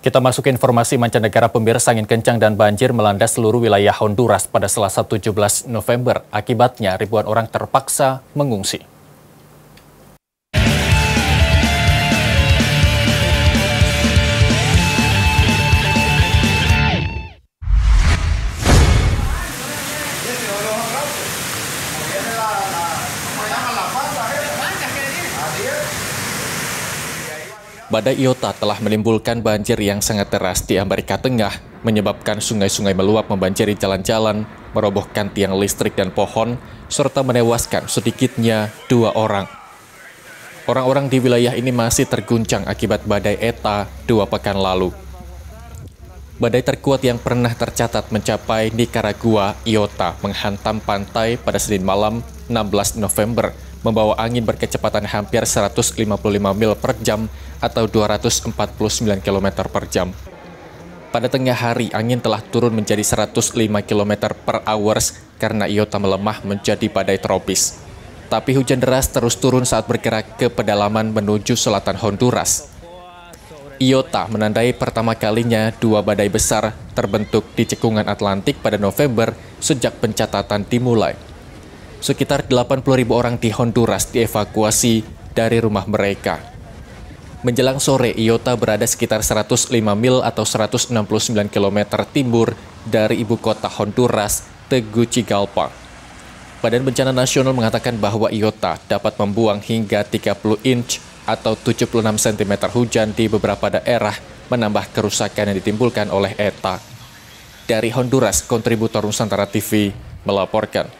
Kita masuk ke informasi mancanegara pemirsa angin kencang dan banjir melanda seluruh wilayah Honduras pada Selasa 17 November. Akibatnya ribuan orang terpaksa mengungsi. Badai Iota telah menimbulkan banjir yang sangat deras di Amerika Tengah, menyebabkan sungai-sungai meluap membanjiri jalan-jalan, merobohkan tiang listrik dan pohon, serta menewaskan sedikitnya dua orang. Orang-orang di wilayah ini masih terguncang akibat badai Eta dua pekan lalu. Badai terkuat yang pernah tercatat mencapai Nicaragua Iota menghantam pantai pada Senin malam 16 November membawa angin berkecepatan hampir 155 mil per jam atau 249 km per jam. Pada tengah hari, angin telah turun menjadi 105 km per hours karena Iota melemah menjadi badai tropis. Tapi hujan deras terus turun saat bergerak ke pedalaman menuju selatan Honduras. Iota menandai pertama kalinya dua badai besar terbentuk di cekungan Atlantik pada November sejak pencatatan dimulai sekitar 80 ribu orang di Honduras dievakuasi dari rumah mereka. Menjelang sore, Iota berada sekitar 105 mil atau 169 km timur dari ibu kota Honduras, Tegucigalpa. Badan Bencana Nasional mengatakan bahwa Iota dapat membuang hingga 30 inch atau 76 cm hujan di beberapa daerah menambah kerusakan yang ditimbulkan oleh ETA. Dari Honduras, kontributor Nusantara TV melaporkan.